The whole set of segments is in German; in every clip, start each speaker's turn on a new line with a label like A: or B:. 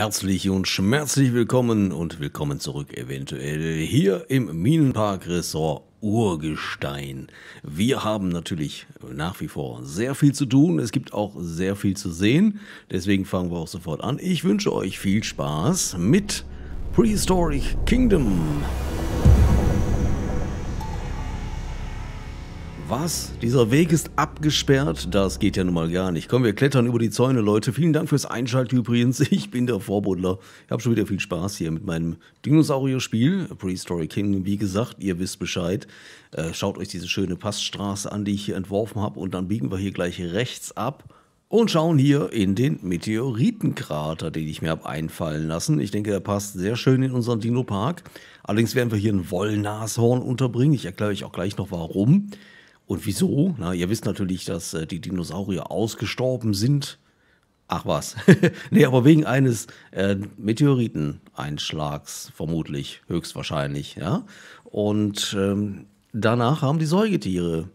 A: Herzlich und schmerzlich willkommen und willkommen zurück eventuell hier im Minenpark Ressort Urgestein. Wir haben natürlich nach wie vor sehr viel zu tun. Es gibt auch sehr viel zu sehen. Deswegen fangen wir auch sofort an. Ich wünsche euch viel Spaß mit Prehistoric Kingdom. was? Dieser Weg ist abgesperrt? Das geht ja nun mal gar nicht. Komm, wir klettern über die Zäune, Leute. Vielen Dank fürs Einschalten übrigens. Ich bin der Vorbundler. Ich habe schon wieder viel Spaß hier mit meinem Dinosaurier-Spiel. Prehistoric Kingdom, wie gesagt, ihr wisst Bescheid. Äh, schaut euch diese schöne Passstraße an, die ich hier entworfen habe. Und dann biegen wir hier gleich rechts ab und schauen hier in den Meteoritenkrater, den ich mir habe einfallen lassen. Ich denke, er passt sehr schön in unseren Dino-Park. Allerdings werden wir hier ein Wollnashorn unterbringen. Ich erkläre euch auch gleich noch, warum. Und wieso? Na, ihr wisst natürlich, dass äh, die Dinosaurier ausgestorben sind. Ach was. nee, aber wegen eines äh, Meteoriteneinschlags, vermutlich, höchstwahrscheinlich, ja. Und ähm, danach haben die Säugetiere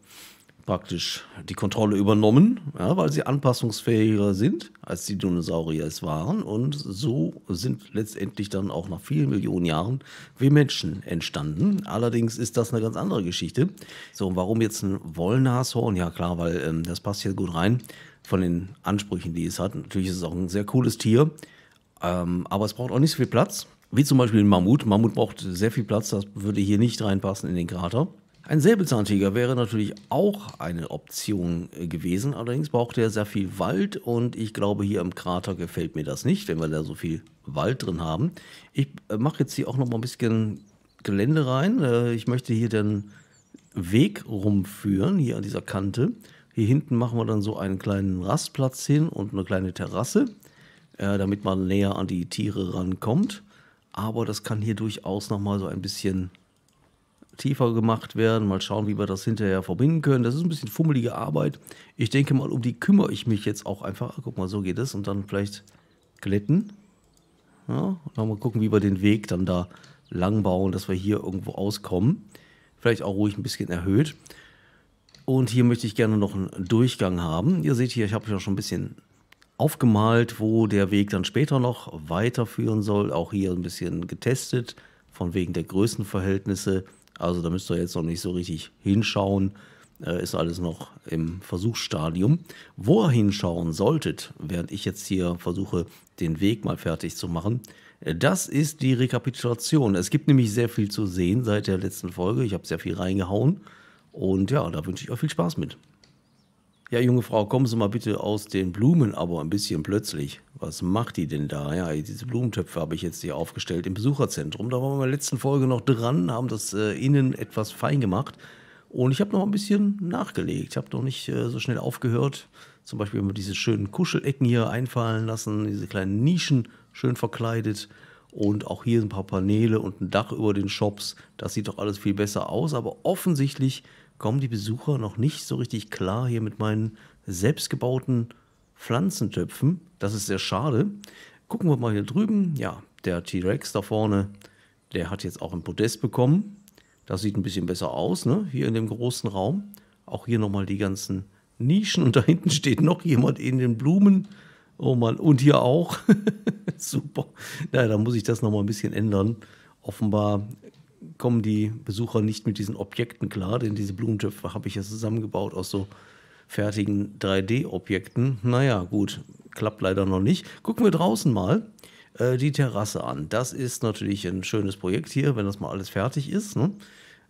A: praktisch die Kontrolle übernommen, ja, weil sie anpassungsfähiger sind, als die Dinosaurier es waren. Und so sind letztendlich dann auch nach vielen Millionen Jahren wir Menschen entstanden. Allerdings ist das eine ganz andere Geschichte. So, und warum jetzt ein Wollnashorn? Ja klar, weil ähm, das passt hier gut rein von den Ansprüchen, die es hat. Natürlich ist es auch ein sehr cooles Tier, ähm, aber es braucht auch nicht so viel Platz. Wie zum Beispiel ein Mammut. Mammut braucht sehr viel Platz, das würde hier nicht reinpassen in den Krater. Ein Säbelzahntiger wäre natürlich auch eine Option äh, gewesen, allerdings braucht er sehr viel Wald und ich glaube, hier im Krater gefällt mir das nicht, wenn wir da so viel Wald drin haben. Ich äh, mache jetzt hier auch noch mal ein bisschen Gelände rein. Äh, ich möchte hier den Weg rumführen, hier an dieser Kante. Hier hinten machen wir dann so einen kleinen Rastplatz hin und eine kleine Terrasse, damit man näher an die Tiere rankommt. Aber das kann hier durchaus noch mal so ein bisschen tiefer gemacht werden. Mal schauen, wie wir das hinterher verbinden können. Das ist ein bisschen fummelige Arbeit. Ich denke mal, um die kümmere ich mich jetzt auch einfach. Ah, guck mal, so geht es. Und dann vielleicht glätten. Ja, und dann mal gucken, wie wir den Weg dann da lang bauen, dass wir hier irgendwo auskommen. Vielleicht auch ruhig ein bisschen erhöht. Und hier möchte ich gerne noch einen Durchgang haben. Ihr seht hier, ich habe ja schon ein bisschen aufgemalt, wo der Weg dann später noch weiterführen soll. Auch hier ein bisschen getestet, von wegen der Größenverhältnisse. Also da müsst ihr jetzt noch nicht so richtig hinschauen. Äh, ist alles noch im Versuchsstadium. Wo ihr hinschauen solltet, während ich jetzt hier versuche, den Weg mal fertig zu machen, äh, das ist die Rekapitulation. Es gibt nämlich sehr viel zu sehen seit der letzten Folge. Ich habe sehr viel reingehauen. Und ja, da wünsche ich euch viel Spaß mit. Ja, junge Frau, kommen Sie mal bitte aus den Blumen, aber ein bisschen plötzlich. Was macht die denn da? Ja, diese Blumentöpfe habe ich jetzt hier aufgestellt im Besucherzentrum. Da waren wir in der letzten Folge noch dran, haben das äh, innen etwas fein gemacht. Und ich habe noch ein bisschen nachgelegt. Ich habe noch nicht äh, so schnell aufgehört. Zum Beispiel haben wir diese schönen Kuschelecken hier einfallen lassen, diese kleinen Nischen schön verkleidet. Und auch hier ein paar Paneele und ein Dach über den Shops. Das sieht doch alles viel besser aus. Aber offensichtlich kommen die Besucher noch nicht so richtig klar hier mit meinen selbstgebauten Pflanzentöpfen. Das ist sehr schade. Gucken wir mal hier drüben. Ja, der T-Rex da vorne, der hat jetzt auch ein Podest bekommen. Das sieht ein bisschen besser aus, ne? hier in dem großen Raum. Auch hier nochmal die ganzen Nischen und da hinten steht noch jemand in den Blumen. Oh Mann, und hier auch. Super. Naja, da muss ich das nochmal ein bisschen ändern. Offenbar kommen die Besucher nicht mit diesen Objekten klar, denn diese Blumentöpfe habe ich ja zusammengebaut aus so fertigen 3D-Objekten. Naja, gut, klappt leider noch nicht. Gucken wir draußen mal äh, die Terrasse an. Das ist natürlich ein schönes Projekt hier, wenn das mal alles fertig ist. Ne?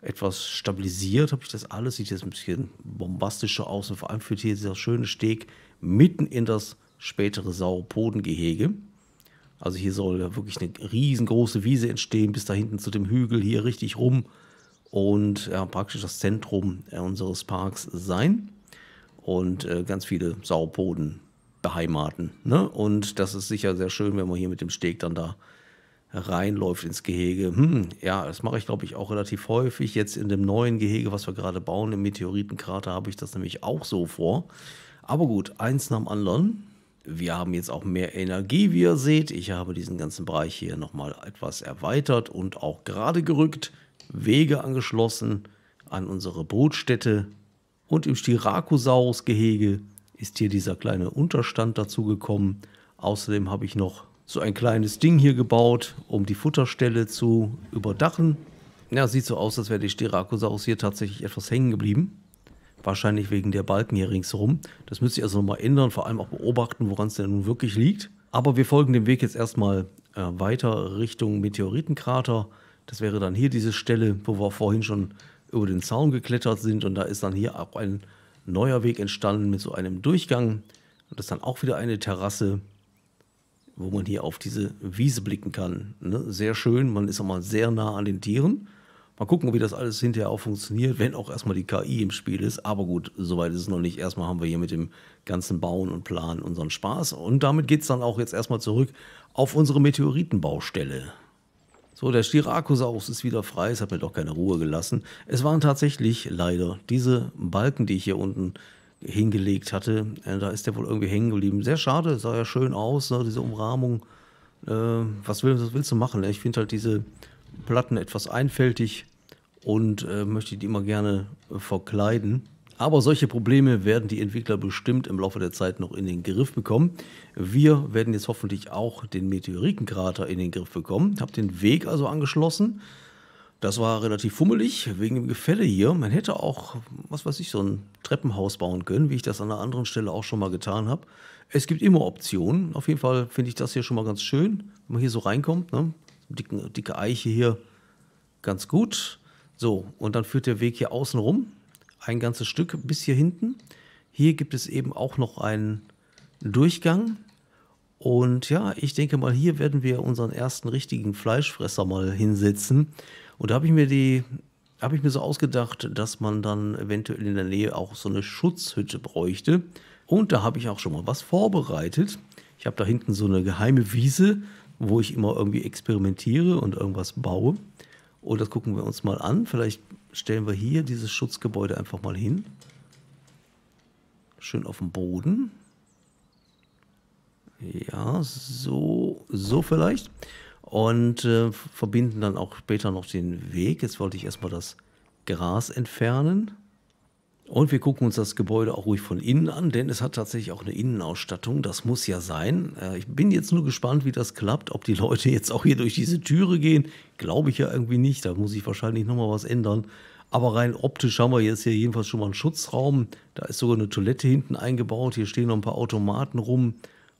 A: Etwas stabilisiert habe ich das alles. Sieht jetzt ein bisschen bombastischer aus und vor allem führt hier dieser schöne Steg mitten in das spätere Sauropodengehege. Also hier soll ja wirklich eine riesengroße Wiese entstehen, bis da hinten zu dem Hügel hier richtig rum und ja, praktisch das Zentrum äh, unseres Parks sein und äh, ganz viele Sauboden beheimaten. Ne? Und das ist sicher sehr schön, wenn man hier mit dem Steg dann da reinläuft ins Gehege. Hm, ja, das mache ich, glaube ich, auch relativ häufig. Jetzt in dem neuen Gehege, was wir gerade bauen, im Meteoritenkrater, habe ich das nämlich auch so vor. Aber gut, eins nach dem anderen wir haben jetzt auch mehr Energie, wie ihr seht. Ich habe diesen ganzen Bereich hier nochmal etwas erweitert und auch gerade gerückt. Wege angeschlossen an unsere Brutstätte. Und im Styracosaurus-Gehege ist hier dieser kleine Unterstand dazugekommen. Außerdem habe ich noch so ein kleines Ding hier gebaut, um die Futterstelle zu überdachen. Ja, sieht so aus, als wäre der Styracosaurus hier tatsächlich etwas hängen geblieben wahrscheinlich wegen der Balken hier ringsherum. Das müsste ich also nochmal ändern, vor allem auch beobachten, woran es denn nun wirklich liegt. Aber wir folgen dem Weg jetzt erstmal äh, weiter Richtung Meteoritenkrater. Das wäre dann hier diese Stelle, wo wir vorhin schon über den Zaun geklettert sind und da ist dann hier auch ein neuer Weg entstanden mit so einem Durchgang. Und das ist dann auch wieder eine Terrasse, wo man hier auf diese Wiese blicken kann. Ne? Sehr schön, man ist auch mal sehr nah an den Tieren. Mal gucken, wie das alles hinterher auch funktioniert, wenn auch erstmal die KI im Spiel ist. Aber gut, soweit ist es noch nicht. Erstmal haben wir hier mit dem ganzen Bauen und Planen unseren Spaß. Und damit geht es dann auch jetzt erstmal zurück auf unsere Meteoritenbaustelle. So, der Styracosaurus ist wieder frei. Es hat mir doch keine Ruhe gelassen. Es waren tatsächlich leider diese Balken, die ich hier unten hingelegt hatte. Äh, da ist der wohl irgendwie hängen geblieben. Sehr schade, sah ja schön aus, ne? diese Umrahmung. Äh, was, will, was willst du machen? Ne? Ich finde halt diese Platten etwas einfältig und äh, möchte die immer gerne äh, verkleiden. Aber solche Probleme werden die Entwickler bestimmt im Laufe der Zeit noch in den Griff bekommen. Wir werden jetzt hoffentlich auch den Meteoritenkrater in den Griff bekommen. Ich Habe den Weg also angeschlossen. Das war relativ fummelig wegen dem Gefälle hier. Man hätte auch, was weiß ich, so ein Treppenhaus bauen können, wie ich das an einer anderen Stelle auch schon mal getan habe. Es gibt immer Optionen. Auf jeden Fall finde ich das hier schon mal ganz schön, wenn man hier so reinkommt. Ne? dicken, dicke Eiche hier ganz gut. So, und dann führt der Weg hier außen rum, ein ganzes Stück bis hier hinten. Hier gibt es eben auch noch einen Durchgang. Und ja, ich denke mal, hier werden wir unseren ersten richtigen Fleischfresser mal hinsetzen. Und da habe ich mir die, habe ich mir so ausgedacht, dass man dann eventuell in der Nähe auch so eine Schutzhütte bräuchte. Und da habe ich auch schon mal was vorbereitet. Ich habe da hinten so eine geheime Wiese, wo ich immer irgendwie experimentiere und irgendwas baue. Und das gucken wir uns mal an. Vielleicht stellen wir hier dieses Schutzgebäude einfach mal hin. Schön auf dem Boden. Ja, so, so vielleicht. Und äh, verbinden dann auch später noch den Weg. Jetzt wollte ich erstmal das Gras entfernen. Und wir gucken uns das Gebäude auch ruhig von innen an, denn es hat tatsächlich auch eine Innenausstattung. Das muss ja sein. Äh, ich bin jetzt nur gespannt, wie das klappt, ob die Leute jetzt auch hier durch diese Türe gehen. Glaube ich ja irgendwie nicht. Da muss ich wahrscheinlich nochmal was ändern. Aber rein optisch haben wir jetzt hier jedenfalls schon mal einen Schutzraum. Da ist sogar eine Toilette hinten eingebaut. Hier stehen noch ein paar Automaten rum,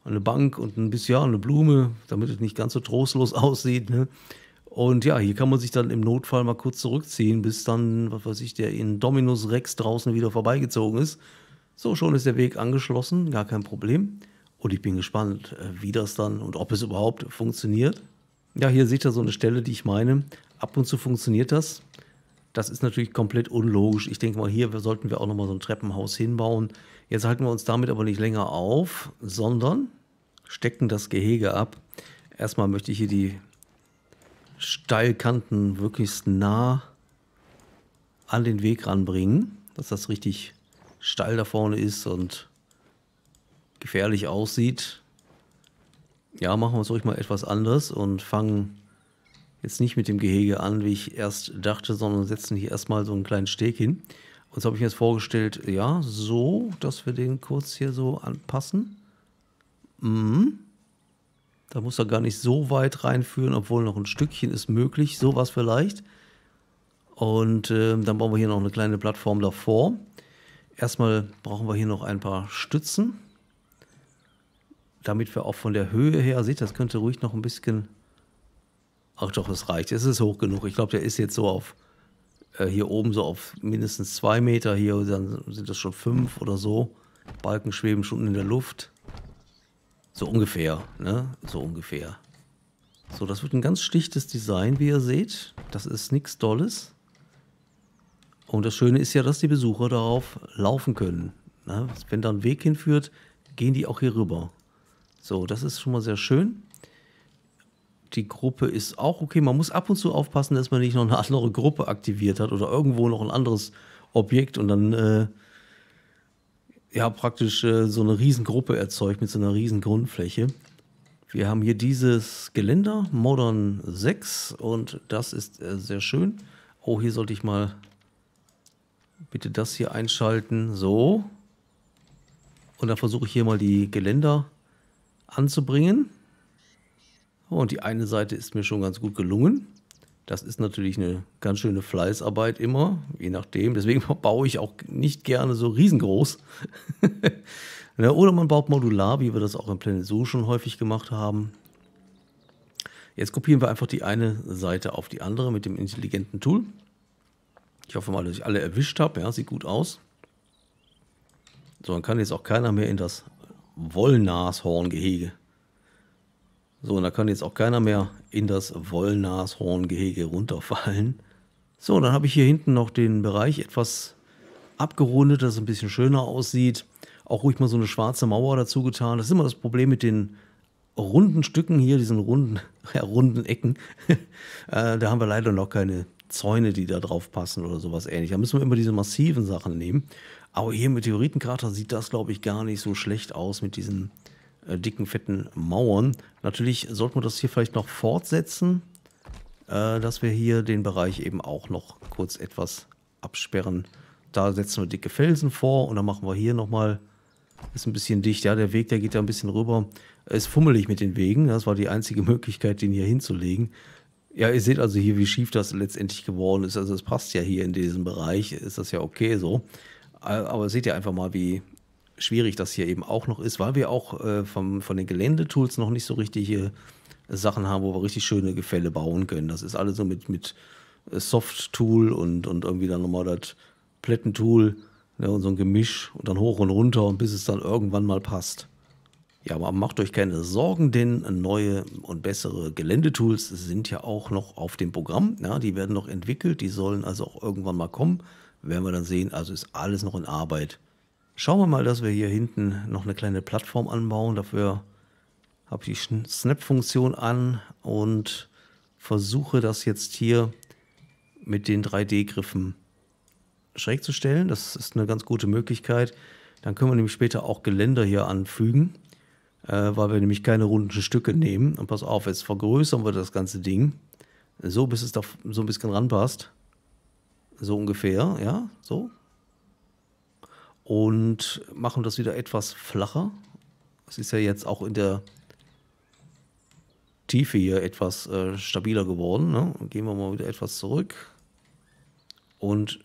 A: eine Bank und ein bisschen ja, eine Blume, damit es nicht ganz so trostlos aussieht. Ne? Und ja, hier kann man sich dann im Notfall mal kurz zurückziehen, bis dann, was weiß ich, der in Dominus Rex draußen wieder vorbeigezogen ist. So, schon ist der Weg angeschlossen, gar kein Problem. Und ich bin gespannt, äh, wie das dann und ob es überhaupt funktioniert. Ja, hier seht ihr so eine Stelle, die ich meine. Ab und zu funktioniert das. Das ist natürlich komplett unlogisch. Ich denke mal, hier sollten wir auch nochmal so ein Treppenhaus hinbauen. Jetzt halten wir uns damit aber nicht länger auf, sondern stecken das Gehege ab. Erstmal möchte ich hier die Steilkanten möglichst nah an den Weg ranbringen, dass das richtig steil da vorne ist und gefährlich aussieht. Ja, machen wir es euch mal etwas anders und fangen jetzt nicht mit dem Gehege an, wie ich erst dachte, sondern setzen hier erstmal so einen kleinen Steg hin. Und so habe ich mir jetzt vorgestellt, ja, so, dass wir den kurz hier so anpassen. Mhm. Da muss er gar nicht so weit reinführen, obwohl noch ein Stückchen ist möglich, sowas vielleicht. Und äh, dann brauchen wir hier noch eine kleine Plattform davor. Erstmal brauchen wir hier noch ein paar Stützen, damit wir auch von der Höhe her, seht, das könnte ruhig noch ein bisschen, ach doch, es reicht, es ist hoch genug. Ich glaube, der ist jetzt so auf, äh, hier oben so auf mindestens zwei Meter, hier dann sind das schon fünf oder so. Balken schweben schon in der Luft. So ungefähr, ne? So ungefähr. So, das wird ein ganz schlichtes Design, wie ihr seht. Das ist nichts Dolles. Und das Schöne ist ja, dass die Besucher darauf laufen können. Ne? Wenn da ein Weg hinführt, gehen die auch hier rüber. So, das ist schon mal sehr schön. Die Gruppe ist auch okay. Man muss ab und zu aufpassen, dass man nicht noch eine andere Gruppe aktiviert hat oder irgendwo noch ein anderes Objekt und dann äh, ja praktisch äh, so eine Riesengruppe erzeugt mit so einer riesen Grundfläche. Wir haben hier dieses Geländer, Modern 6, und das ist äh, sehr schön. Oh, hier sollte ich mal bitte das hier einschalten. So. Und dann versuche ich hier mal die Geländer anzubringen. Oh, und die eine Seite ist mir schon ganz gut gelungen. Das ist natürlich eine ganz schöne Fleißarbeit immer, je nachdem. Deswegen baue ich auch nicht gerne so riesengroß. Ne, oder man baut modular, wie wir das auch im Planet Zoo schon häufig gemacht haben. Jetzt kopieren wir einfach die eine Seite auf die andere mit dem intelligenten Tool. Ich hoffe mal, dass ich alle erwischt habe. Ja, sieht gut aus. So, dann kann jetzt auch keiner mehr in das Wollnashorngehege. So, und da kann jetzt auch keiner mehr in das Wollnashorngehege runterfallen. So, dann habe ich hier hinten noch den Bereich etwas abgerundet, dass es ein bisschen schöner aussieht. Auch ruhig mal so eine schwarze Mauer dazu getan. Das ist immer das Problem mit den runden Stücken hier, diesen runden, ja, runden Ecken. Äh, da haben wir leider noch keine Zäune, die da drauf passen oder sowas ähnlich. Da müssen wir immer diese massiven Sachen nehmen. Aber hier im Meteoritenkrater sieht das, glaube ich, gar nicht so schlecht aus mit diesen äh, dicken, fetten Mauern. Natürlich sollten wir das hier vielleicht noch fortsetzen, äh, dass wir hier den Bereich eben auch noch kurz etwas absperren. Da setzen wir dicke Felsen vor und dann machen wir hier nochmal, ist ein bisschen dicht, ja, der Weg, der geht ja ein bisschen rüber. Ist fummelig mit den Wegen, das war die einzige Möglichkeit, den hier hinzulegen. Ja, ihr seht also hier, wie schief das letztendlich geworden ist. Also es passt ja hier in diesem Bereich, ist das ja okay so. Äh, aber seht ihr einfach mal, wie schwierig das hier eben auch noch ist, weil wir auch äh, vom, von den Geländetools noch nicht so richtige äh, Sachen haben, wo wir richtig schöne Gefälle bauen können. Das ist alles so mit, mit äh, Soft-Tool und, und irgendwie dann nochmal das Plättentool ne, und so ein Gemisch und dann hoch und runter und bis es dann irgendwann mal passt. Ja, aber macht euch keine Sorgen, denn neue und bessere Geländetools sind ja auch noch auf dem Programm. Ja, die werden noch entwickelt, die sollen also auch irgendwann mal kommen. Werden wir dann sehen, also ist alles noch in Arbeit. Schauen wir mal, dass wir hier hinten noch eine kleine Plattform anbauen. Dafür habe ich die Snap-Funktion an und versuche das jetzt hier mit den 3D-Griffen schräg zu stellen. Das ist eine ganz gute Möglichkeit. Dann können wir nämlich später auch Geländer hier anfügen, äh, weil wir nämlich keine runden Stücke nehmen. Und pass auf, jetzt vergrößern wir das ganze Ding. So, bis es da so ein bisschen ranpasst. So ungefähr, ja, so und machen das wieder etwas flacher. Es ist ja jetzt auch in der Tiefe hier etwas äh, stabiler geworden. Ne? Gehen wir mal wieder etwas zurück und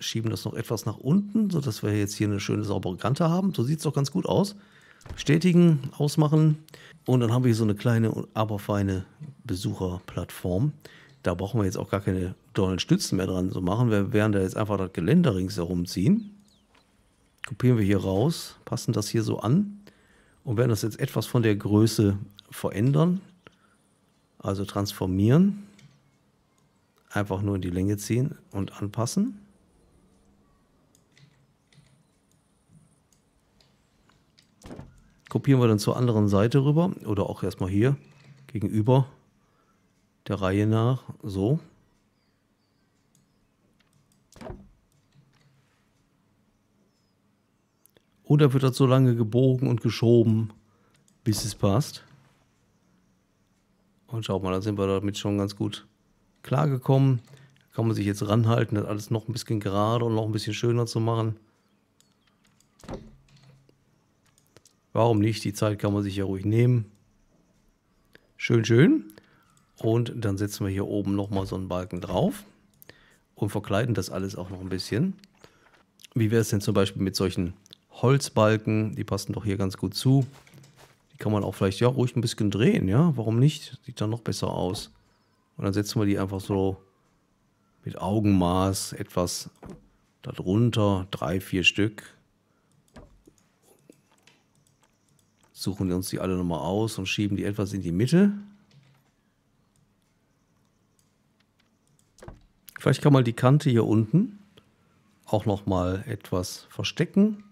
A: schieben das noch etwas nach unten, sodass wir jetzt hier eine schöne saubere Kante haben. So sieht es doch ganz gut aus. Bestätigen, ausmachen und dann haben wir hier so eine kleine, aber feine Besucherplattform. Da brauchen wir jetzt auch gar keine dollen Stützen mehr dran zu machen. Wir werden da jetzt einfach das Geländer ringsherum ziehen kopieren wir hier raus, passen das hier so an und werden das jetzt etwas von der Größe verändern, also transformieren, einfach nur in die Länge ziehen und anpassen. Kopieren wir dann zur anderen Seite rüber oder auch erstmal hier gegenüber der Reihe nach so. Oder wird das so lange gebogen und geschoben, bis es passt? Und schaut mal, da sind wir damit schon ganz gut klargekommen. Kann man sich jetzt ranhalten, das alles noch ein bisschen gerade und noch ein bisschen schöner zu machen. Warum nicht? Die Zeit kann man sich ja ruhig nehmen. Schön, schön. Und dann setzen wir hier oben nochmal so einen Balken drauf und verkleiden das alles auch noch ein bisschen. Wie wäre es denn zum Beispiel mit solchen Holzbalken, die passen doch hier ganz gut zu. Die kann man auch vielleicht ja ruhig ein bisschen drehen, ja? Warum nicht? Sieht dann noch besser aus. Und dann setzen wir die einfach so mit Augenmaß etwas darunter, drei, vier Stück. Suchen wir uns die alle nochmal aus und schieben die etwas in die Mitte. Vielleicht kann man die Kante hier unten auch nochmal etwas verstecken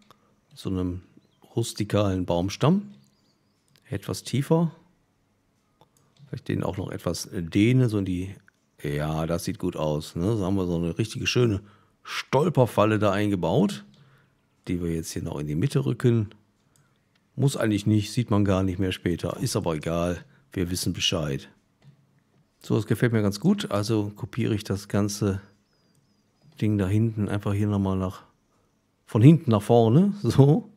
A: so einem rustikalen Baumstamm. Etwas tiefer. Vielleicht den auch noch etwas äh, dehne, so in die. Ja, das sieht gut aus. Ne? So haben wir so eine richtige schöne Stolperfalle da eingebaut, die wir jetzt hier noch in die Mitte rücken. Muss eigentlich nicht, sieht man gar nicht mehr später. Ist aber egal, wir wissen Bescheid. So, das gefällt mir ganz gut. Also kopiere ich das ganze Ding da hinten einfach hier nochmal nach von hinten nach vorne, so.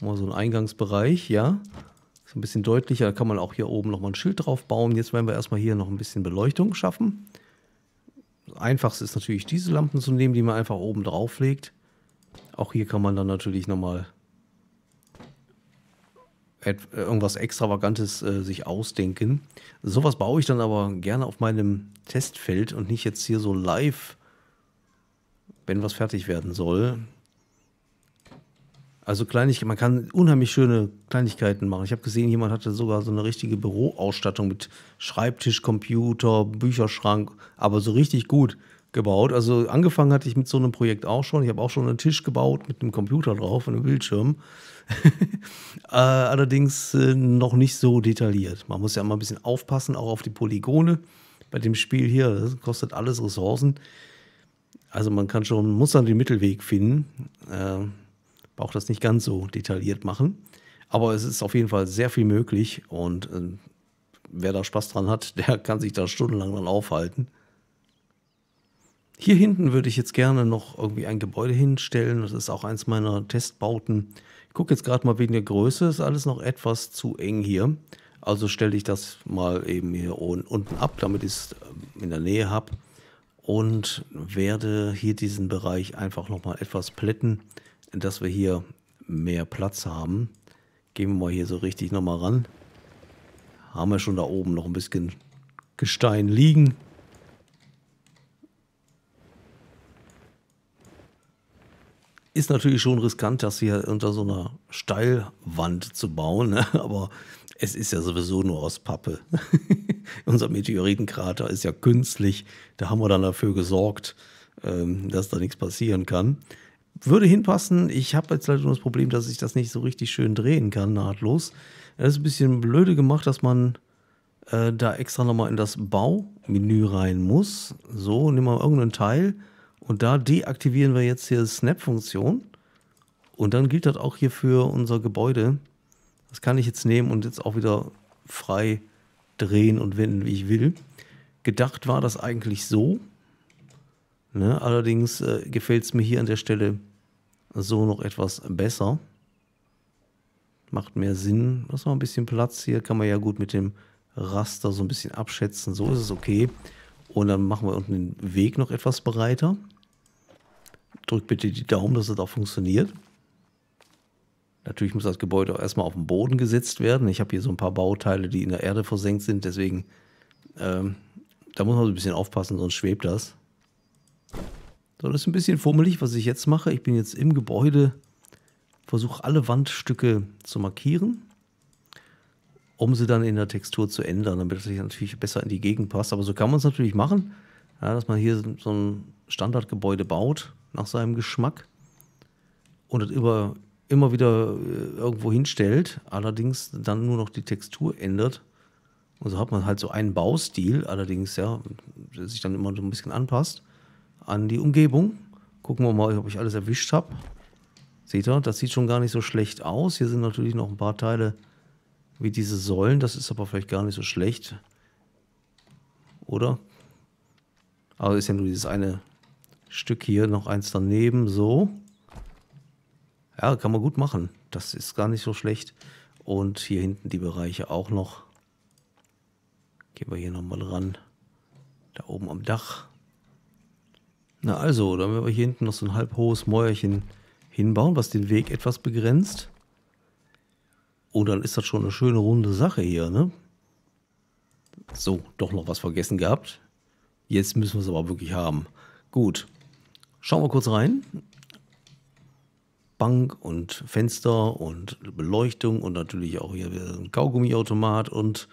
A: Mal so ein Eingangsbereich, ja. So ein bisschen deutlicher, da kann man auch hier oben nochmal ein Schild drauf bauen. Jetzt werden wir erstmal hier noch ein bisschen Beleuchtung schaffen. Einfachste ist natürlich diese Lampen zu nehmen, die man einfach oben drauf legt. Auch hier kann man dann natürlich nochmal irgendwas Extravagantes äh, sich ausdenken. Sowas baue ich dann aber gerne auf meinem Testfeld und nicht jetzt hier so live wenn was fertig werden soll. Also Kleinigkeiten, man kann unheimlich schöne Kleinigkeiten machen. Ich habe gesehen, jemand hatte sogar so eine richtige Büroausstattung mit Schreibtisch, Computer, Bücherschrank, aber so richtig gut gebaut. Also angefangen hatte ich mit so einem Projekt auch schon. Ich habe auch schon einen Tisch gebaut mit einem Computer drauf und einem Bildschirm. Äh, allerdings äh, noch nicht so detailliert. Man muss ja immer ein bisschen aufpassen, auch auf die Polygone bei dem Spiel hier. Das kostet alles Ressourcen. Also man kann schon, muss dann den Mittelweg finden. Äh, braucht das nicht ganz so detailliert machen. Aber es ist auf jeden Fall sehr viel möglich und äh, wer da Spaß dran hat, der kann sich da stundenlang dann aufhalten. Hier hinten würde ich jetzt gerne noch irgendwie ein Gebäude hinstellen. Das ist auch eins meiner Testbauten. Ich gucke jetzt gerade mal wegen der Größe, ist alles noch etwas zu eng hier. Also stelle ich das mal eben hier unten ab, damit ich es äh, in der Nähe habe und werde hier diesen Bereich einfach nochmal etwas plätten, dass wir hier mehr Platz haben. Gehen wir mal hier so richtig nochmal ran. Haben wir schon da oben noch ein bisschen Gestein liegen. Ist natürlich schon riskant, das hier unter so einer Steilwand zu bauen, ne? aber es ist ja sowieso nur aus Pappe. Unser Meteoritenkrater ist ja künstlich. Da haben wir dann dafür gesorgt, ähm, dass da nichts passieren kann. Würde hinpassen. Ich habe jetzt leider nur das Problem, dass ich das nicht so richtig schön drehen kann, nahtlos. Das ist ein bisschen blöde gemacht, dass man äh, da extra nochmal in das Baumenü rein muss. So, nehmen wir irgendeinen Teil und da deaktivieren wir jetzt hier Snap-Funktion. Und dann gilt das auch hier für unser Gebäude. Das kann ich jetzt nehmen und jetzt auch wieder frei drehen und wenden, wie ich will. Gedacht war das eigentlich so. Ne? Allerdings äh, gefällt es mir hier an der Stelle so noch etwas besser. Macht mehr Sinn. Lass mal ein bisschen Platz hier. Kann man ja gut mit dem Raster so ein bisschen abschätzen. So ist es okay. Und dann machen wir unten den Weg noch etwas breiter. Drückt bitte die Daumen, dass es das auch funktioniert. Natürlich muss das Gebäude auch erstmal auf den Boden gesetzt werden. Ich habe hier so ein paar Bauteile, die in der Erde versenkt sind, deswegen ähm, da muss man so ein bisschen aufpassen, sonst schwebt das. So, das ist ein bisschen fummelig, was ich jetzt mache. Ich bin jetzt im Gebäude, versuche alle Wandstücke zu markieren, um sie dann in der Textur zu ändern, damit es sich natürlich besser in die Gegend passt. Aber so kann man es natürlich machen, ja, dass man hier so ein Standardgebäude baut nach seinem Geschmack und das über immer wieder äh, irgendwo hinstellt, allerdings dann nur noch die Textur ändert. Und so also hat man halt so einen Baustil, allerdings, ja, der sich dann immer so ein bisschen anpasst an die Umgebung. Gucken wir mal, ob ich alles erwischt habe. Seht ihr, das sieht schon gar nicht so schlecht aus. Hier sind natürlich noch ein paar Teile wie diese Säulen. Das ist aber vielleicht gar nicht so schlecht. Oder? Aber ist ja nur dieses eine Stück hier, noch eins daneben, so. Ja, kann man gut machen. Das ist gar nicht so schlecht. Und hier hinten die Bereiche auch noch. Gehen wir hier nochmal ran. Da oben am Dach. Na also, dann werden wir hier hinten noch so ein halb hohes Mäuerchen hinbauen, was den Weg etwas begrenzt. Und dann ist das schon eine schöne runde Sache hier, ne? So, doch noch was vergessen gehabt. Jetzt müssen wir es aber wirklich haben. Gut. Schauen wir kurz rein. Bank und Fenster und Beleuchtung und natürlich auch hier ein Kaugummiautomat und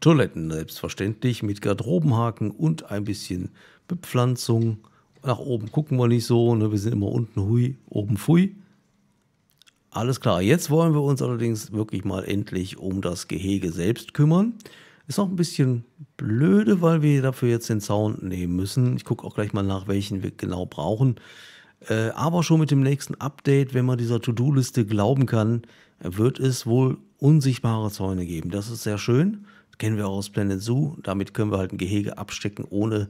A: Toiletten selbstverständlich mit Garderobenhaken und ein bisschen Bepflanzung. Nach oben gucken wir nicht so, ne? wir sind immer unten hui, oben fui. Alles klar, jetzt wollen wir uns allerdings wirklich mal endlich um das Gehege selbst kümmern. Ist auch ein bisschen blöde, weil wir dafür jetzt den Zaun nehmen müssen. Ich gucke auch gleich mal nach, welchen wir genau brauchen. Äh, aber schon mit dem nächsten Update, wenn man dieser To-Do-Liste glauben kann, wird es wohl unsichtbare Zäune geben. Das ist sehr schön. Kennen wir auch aus Planet Zoo. Damit können wir halt ein Gehege abstecken, ohne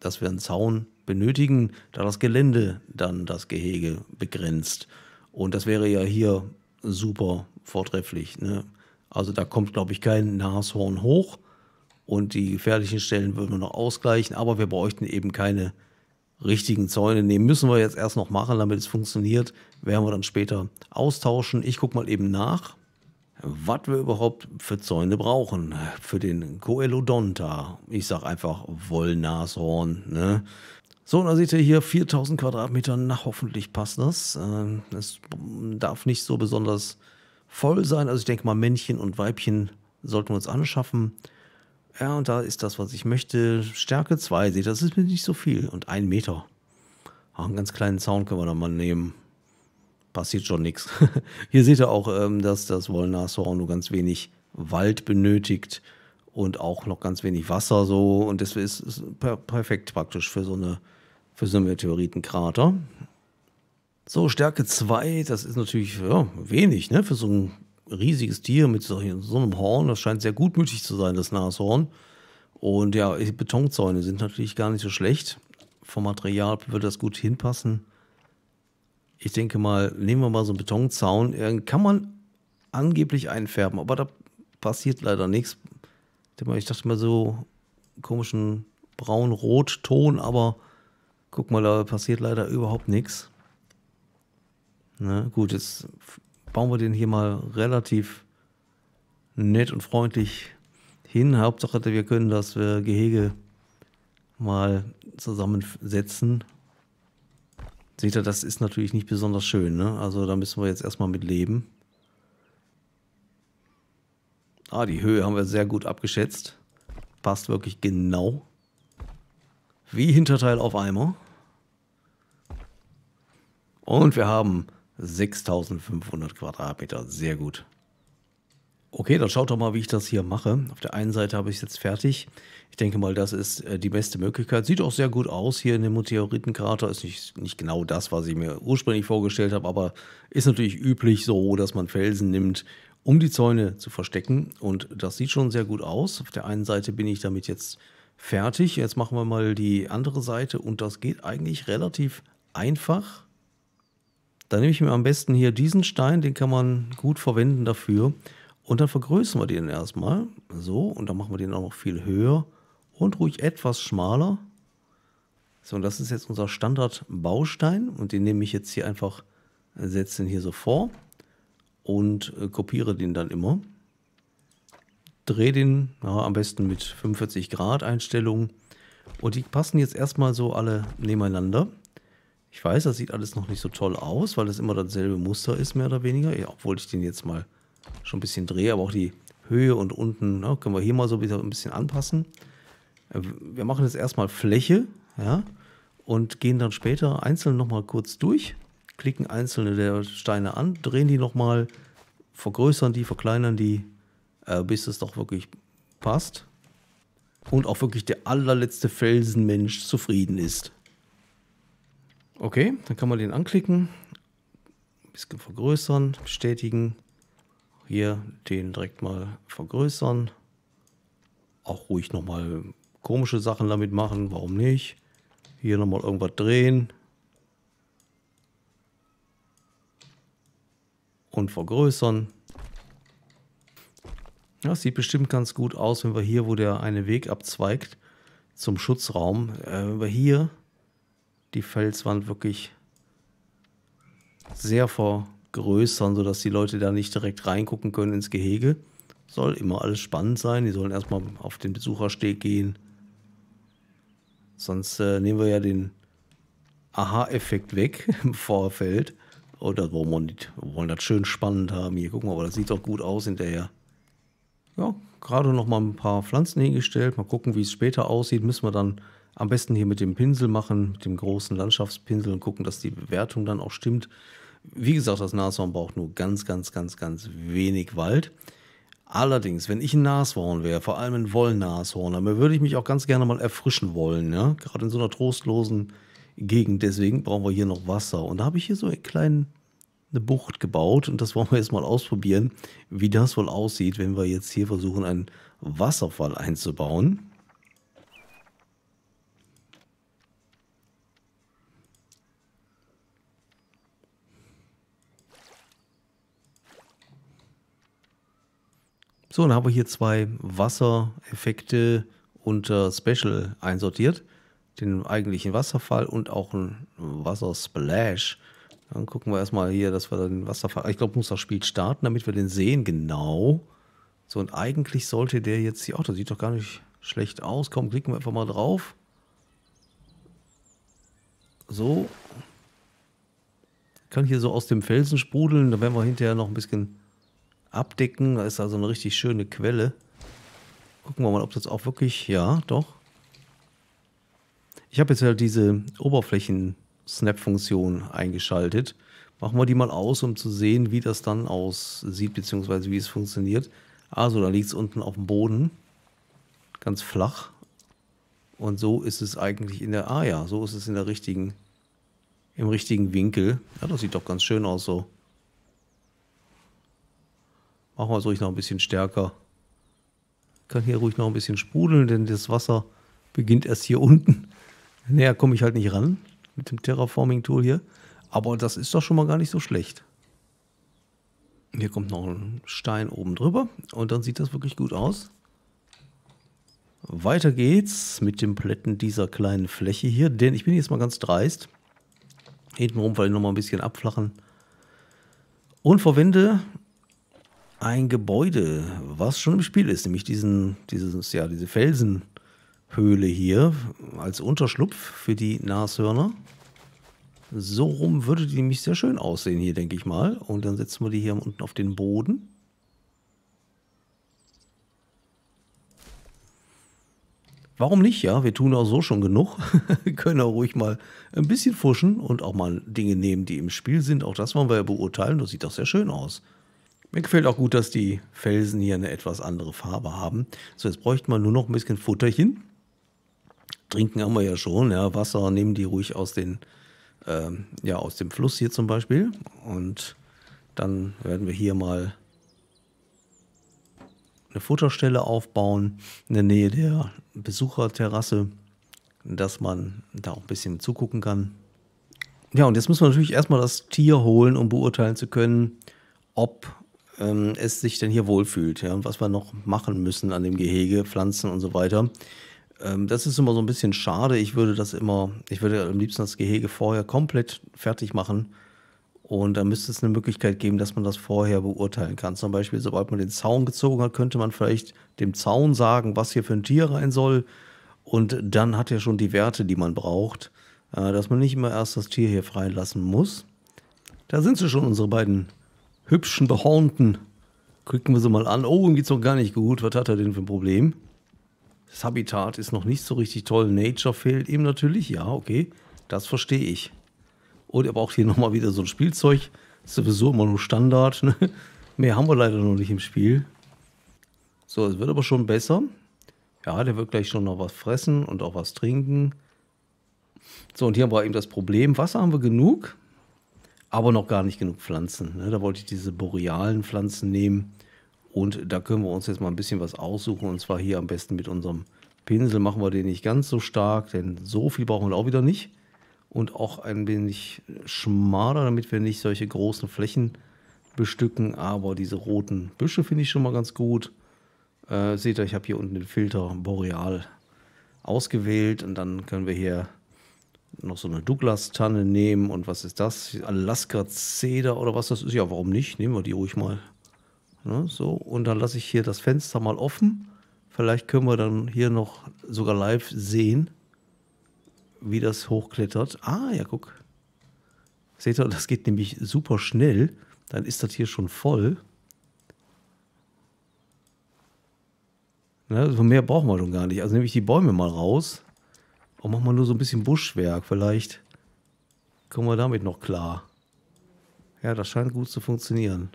A: dass wir einen Zaun benötigen, da das Gelände dann das Gehege begrenzt. Und das wäre ja hier super vortrefflich. Ne? Also da kommt, glaube ich, kein Nashorn hoch und die gefährlichen Stellen würden wir noch ausgleichen, aber wir bräuchten eben keine richtigen Zäune nehmen. Müssen wir jetzt erst noch machen, damit es funktioniert. Werden wir dann später austauschen. Ich gucke mal eben nach, was wir überhaupt für Zäune brauchen. Für den Coelodonta. Ich sage einfach Wollnashorn. Ne? So, und da seht ihr hier 4000 Quadratmeter. Na, hoffentlich passt das. Ähm, es darf nicht so besonders voll sein. Also ich denke mal, Männchen und Weibchen sollten wir uns anschaffen ja, und da ist das, was ich möchte. Stärke 2, das ist mir nicht so viel. Und ein Meter. Ah, einen ganz kleinen Zaun können wir da mal nehmen. Passiert schon nichts. Hier seht ihr auch, ähm, dass das Wollnashorn nur ganz wenig Wald benötigt und auch noch ganz wenig Wasser so. Und das ist, perfekt praktisch für so, eine, für so einen Meteoritenkrater. So, Stärke 2, das ist natürlich ja, wenig, ne? Für so einen riesiges Tier mit so, so einem Horn. Das scheint sehr gutmütig zu sein, das Nashorn. Und ja, Betonzäune sind natürlich gar nicht so schlecht. Vom Material würde das gut hinpassen. Ich denke mal, nehmen wir mal so einen Betonzaun. Äh, kann man angeblich einfärben, aber da passiert leider nichts. Ich dachte mal so komischen braun-rot-Ton, aber guck mal, da passiert leider überhaupt nichts. Na, gut, jetzt bauen wir den hier mal relativ nett und freundlich hin. Hauptsache, wir können das äh, Gehege mal zusammensetzen. Seht ihr, das ist natürlich nicht besonders schön. Ne? Also da müssen wir jetzt erstmal mit leben. Ah, die Höhe haben wir sehr gut abgeschätzt. Passt wirklich genau. Wie Hinterteil auf Eimer. Und wir haben 6500 Quadratmeter, sehr gut. Okay, dann schaut doch mal, wie ich das hier mache. Auf der einen Seite habe ich es jetzt fertig. Ich denke mal, das ist äh, die beste Möglichkeit. Sieht auch sehr gut aus hier in dem Meteoritenkrater. Ist nicht, nicht genau das, was ich mir ursprünglich vorgestellt habe, aber ist natürlich üblich so, dass man Felsen nimmt, um die Zäune zu verstecken. Und das sieht schon sehr gut aus. Auf der einen Seite bin ich damit jetzt fertig. Jetzt machen wir mal die andere Seite und das geht eigentlich relativ einfach. Dann nehme ich mir am besten hier diesen Stein, den kann man gut verwenden dafür. Und dann vergrößern wir den erstmal. So, und dann machen wir den auch noch viel höher und ruhig etwas schmaler. So, und das ist jetzt unser Standardbaustein. Und den nehme ich jetzt hier einfach, setze den hier so vor und äh, kopiere den dann immer. Drehe den ja, am besten mit 45 Grad Einstellung. Und die passen jetzt erstmal so alle nebeneinander. Ich weiß, das sieht alles noch nicht so toll aus, weil das immer dasselbe Muster ist, mehr oder weniger. Ja, obwohl ich den jetzt mal schon ein bisschen drehe, aber auch die Höhe und unten ne, können wir hier mal so ein bisschen anpassen. Äh, wir machen jetzt erstmal Fläche ja, und gehen dann später einzeln nochmal kurz durch, klicken einzelne der Steine an, drehen die nochmal, vergrößern die, verkleinern die, äh, bis es doch wirklich passt und auch wirklich der allerletzte Felsenmensch zufrieden ist. Okay, dann kann man den anklicken, ein bisschen vergrößern, bestätigen. Hier den direkt mal vergrößern. Auch ruhig nochmal komische Sachen damit machen, warum nicht? Hier nochmal irgendwas drehen. Und vergrößern. Das sieht bestimmt ganz gut aus, wenn wir hier, wo der eine Weg abzweigt, zum Schutzraum, äh, wenn wir hier die Felswand wirklich sehr vergrößern, sodass die Leute da nicht direkt reingucken können ins Gehege. Soll immer alles spannend sein. Die sollen erstmal auf den Besuchersteg gehen. Sonst äh, nehmen wir ja den Aha-Effekt weg im Vorfeld. Oder wollen wir, nicht, wollen das schön spannend haben. Hier, guck mal, aber das sieht doch gut aus hinterher. Ja, gerade noch mal ein paar Pflanzen hingestellt. Mal gucken, wie es später aussieht. Müssen wir dann am besten hier mit dem Pinsel machen, mit dem großen Landschaftspinsel und gucken, dass die Bewertung dann auch stimmt. Wie gesagt, das Nashorn braucht nur ganz, ganz, ganz, ganz wenig Wald. Allerdings, wenn ich ein Nashorn wäre, vor allem ein Wollnashorn, dann würde ich mich auch ganz gerne mal erfrischen wollen. Ja? Gerade in so einer trostlosen Gegend. Deswegen brauchen wir hier noch Wasser. Und da habe ich hier so einen kleinen eine Bucht gebaut und das wollen wir jetzt mal ausprobieren, wie das wohl aussieht, wenn wir jetzt hier versuchen, einen Wasserfall einzubauen. So, dann haben wir hier zwei Wassereffekte unter Special einsortiert. Den eigentlichen Wasserfall und auch ein Wassersplash. Dann gucken wir erstmal hier, dass wir den Wasserfall... Ich glaube, muss das Spiel starten, damit wir den sehen. Genau. So, und eigentlich sollte der jetzt hier... Ach, das sieht doch gar nicht schlecht aus. Komm, klicken wir einfach mal drauf. So. Kann hier so aus dem Felsen sprudeln. Da werden wir hinterher noch ein bisschen abdecken. Da ist also eine richtig schöne Quelle. Gucken wir mal, ob das auch wirklich... Ja, doch. Ich habe jetzt halt diese Oberflächen-Snap-Funktion eingeschaltet. Machen wir die mal aus, um zu sehen, wie das dann aussieht, beziehungsweise wie es funktioniert. Also, da liegt es unten auf dem Boden. Ganz flach. Und so ist es eigentlich in der... Ah ja, so ist es in der richtigen... Im richtigen Winkel. Ja, das sieht doch ganz schön aus so. Machen wir es ruhig noch ein bisschen stärker. Kann hier ruhig noch ein bisschen sprudeln, denn das Wasser beginnt erst hier unten. Näher komme ich halt nicht ran mit dem Terraforming-Tool hier. Aber das ist doch schon mal gar nicht so schlecht. Hier kommt noch ein Stein oben drüber und dann sieht das wirklich gut aus. Weiter geht's mit dem Plätten dieser kleinen Fläche hier, denn ich bin jetzt mal ganz dreist. Hintenrum weil ich nochmal ein bisschen abflachen. Und verwende ein Gebäude, was schon im Spiel ist, nämlich diesen, dieses, ja, diese Felsenhöhle hier als Unterschlupf für die Nashörner. So rum würde die nämlich sehr schön aussehen hier, denke ich mal. Und dann setzen wir die hier unten auf den Boden. Warum nicht, ja? Wir tun auch so schon genug. können auch ruhig mal ein bisschen fuschen und auch mal Dinge nehmen, die im Spiel sind. Auch das wollen wir ja beurteilen. Das sieht doch sehr schön aus. Mir gefällt auch gut, dass die Felsen hier eine etwas andere Farbe haben. So, jetzt bräuchte man nur noch ein bisschen Futterchen. Trinken haben wir ja schon, ja. Wasser nehmen die ruhig aus, den, ähm, ja, aus dem Fluss hier zum Beispiel. Und dann werden wir hier mal eine Futterstelle aufbauen in der Nähe der Besucherterrasse, dass man da auch ein bisschen zugucken kann. Ja, und jetzt müssen wir natürlich erstmal das Tier holen, um beurteilen zu können, ob ähm, es sich denn hier wohlfühlt ja, und was wir noch machen müssen an dem Gehege, Pflanzen und so weiter. Ähm, das ist immer so ein bisschen schade. Ich würde das immer, ich würde am liebsten das Gehege vorher komplett fertig machen. Und da müsste es eine Möglichkeit geben, dass man das vorher beurteilen kann. Zum Beispiel, sobald man den Zaun gezogen hat, könnte man vielleicht dem Zaun sagen, was hier für ein Tier rein soll. Und dann hat er schon die Werte, die man braucht, äh, dass man nicht immer erst das Tier hier freilassen muss. Da sind sie schon, unsere beiden hübschen The Gucken wir sie mal an. Oh, ihm geht's noch gar nicht gut. Was hat er denn für ein Problem? Das Habitat ist noch nicht so richtig toll. Nature fehlt ihm natürlich. Ja, okay. Das verstehe ich. Und er braucht hier nochmal wieder so ein Spielzeug. Ist sowieso immer nur Standard. Ne? Mehr haben wir leider noch nicht im Spiel. So, es wird aber schon besser. Ja, der wird gleich schon noch was fressen und auch was trinken. So, und hier haben wir eben das Problem. Wasser haben wir genug aber noch gar nicht genug Pflanzen. Ne? Da wollte ich diese borealen Pflanzen nehmen. Und da können wir uns jetzt mal ein bisschen was aussuchen. Und zwar hier am besten mit unserem Pinsel machen wir den nicht ganz so stark, denn so viel brauchen wir auch wieder nicht. Und auch ein wenig schmaler, damit wir nicht solche großen Flächen bestücken. Aber diese roten Büsche finde ich schon mal ganz gut. Äh, seht ihr, ich habe hier unten den Filter Boreal ausgewählt. Und dann können wir hier noch so eine Douglas-Tanne nehmen und was ist das? Alaska-Zeder oder was das ist? Ja, warum nicht? Nehmen wir die ruhig mal. Ne, so, und dann lasse ich hier das Fenster mal offen. Vielleicht können wir dann hier noch sogar live sehen, wie das hochklettert. Ah, ja, guck. Seht ihr, das geht nämlich super schnell. Dann ist das hier schon voll. Ne, also mehr brauchen wir schon gar nicht. Also nehme ich die Bäume mal raus. Warum oh, machen wir nur so ein bisschen Buschwerk? Vielleicht kommen wir damit noch klar. Ja, das scheint gut zu funktionieren.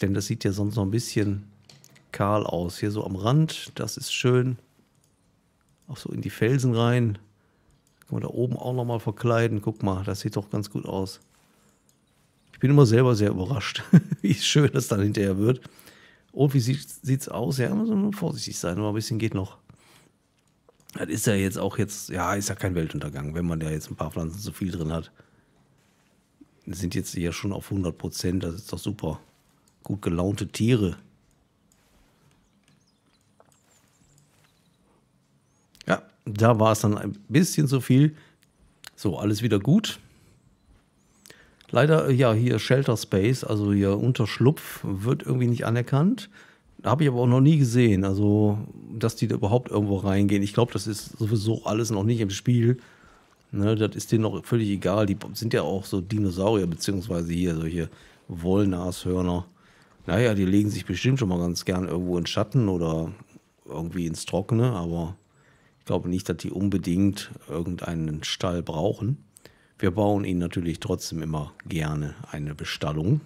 A: Denn das sieht ja sonst noch ein bisschen kahl aus. Hier so am Rand, das ist schön. Auch so in die Felsen rein. Können wir da oben auch nochmal verkleiden. Guck mal, das sieht doch ganz gut aus. Ich bin immer selber sehr überrascht, wie schön das dann hinterher wird. Und wie sieht es aus? Ja, muss man vorsichtig sein, aber ein bisschen geht noch. Das ist ja jetzt auch jetzt, ja, ist ja kein Weltuntergang, wenn man da ja jetzt ein paar Pflanzen zu viel drin hat. Die Sind jetzt hier schon auf 100 Prozent, das ist doch super. Gut gelaunte Tiere. Ja, da war es dann ein bisschen zu viel. So, alles wieder gut. Leider, ja, hier Shelter Space, also hier Unterschlupf, wird irgendwie nicht anerkannt. Habe ich aber auch noch nie gesehen, also dass die da überhaupt irgendwo reingehen. Ich glaube, das ist sowieso alles noch nicht im Spiel. Ne, das ist denen noch völlig egal. Die sind ja auch so Dinosaurier, beziehungsweise hier solche Wollnashörner. Naja, die legen sich bestimmt schon mal ganz gern irgendwo in Schatten oder irgendwie ins Trockene, aber ich glaube nicht, dass die unbedingt irgendeinen Stall brauchen. Wir bauen ihnen natürlich trotzdem immer gerne eine Bestallung.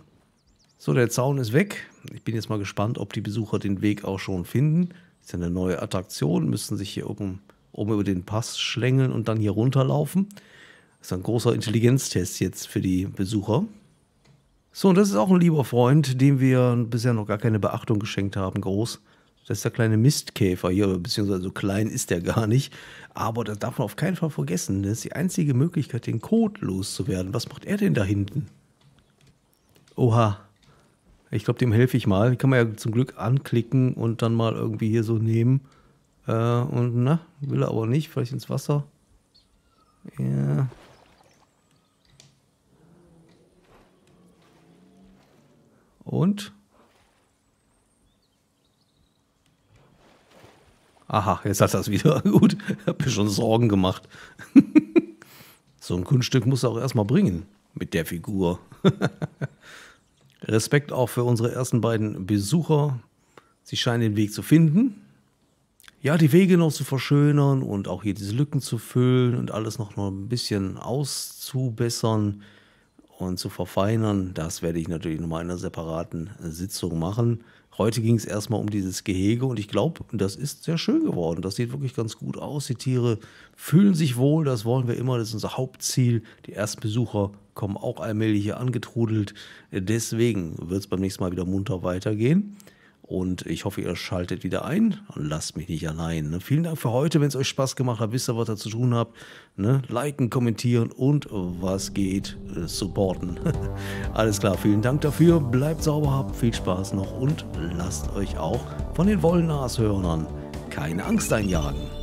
A: So, der Zaun ist weg. Ich bin jetzt mal gespannt, ob die Besucher den Weg auch schon finden. Das ist ja eine neue Attraktion. Müssen sich hier oben, oben über den Pass schlängeln und dann hier runterlaufen. Das ist ein großer Intelligenztest jetzt für die Besucher. So, und das ist auch ein lieber Freund, dem wir bisher noch gar keine Beachtung geschenkt haben, groß. Das ist der kleine Mistkäfer hier, beziehungsweise so klein ist der gar nicht. Aber das darf man auf keinen Fall vergessen. Das ist die einzige Möglichkeit, den Code loszuwerden. Was macht er denn da hinten? Oha, ich glaube, dem helfe ich mal. Die kann man ja zum Glück anklicken und dann mal irgendwie hier so nehmen. Äh, und na, ne, will er aber nicht. Vielleicht ins Wasser. Ja. Und? Aha, jetzt hat er es wieder. Gut, ich habe mir schon Sorgen gemacht. so ein Kunststück muss er auch erstmal bringen. Mit der Figur. Respekt auch für unsere ersten beiden Besucher. Sie scheinen den Weg zu finden. Ja, die Wege noch zu verschönern und auch hier diese Lücken zu füllen und alles noch, noch ein bisschen auszubessern und zu verfeinern. Das werde ich natürlich nochmal in einer separaten Sitzung machen. Heute ging es erstmal um dieses Gehege und ich glaube, das ist sehr schön geworden. Das sieht wirklich ganz gut aus. Die Tiere fühlen sich wohl, das wollen wir immer, das ist unser Hauptziel. Die ersten Besucher kommen auch allmählich hier angetrudelt. Deswegen wird es beim nächsten Mal wieder munter weitergehen. Und ich hoffe, ihr schaltet wieder ein und lasst mich nicht allein. Ne? Vielen Dank für heute. Wenn es euch Spaß gemacht hat, wisst ihr, was ihr zu tun habt. Ne? Liken, kommentieren und was geht, äh, supporten. Alles klar, vielen Dank dafür. Bleibt sauber, habt viel Spaß noch und lasst euch auch von den Wollnashörnern keine Angst einjagen.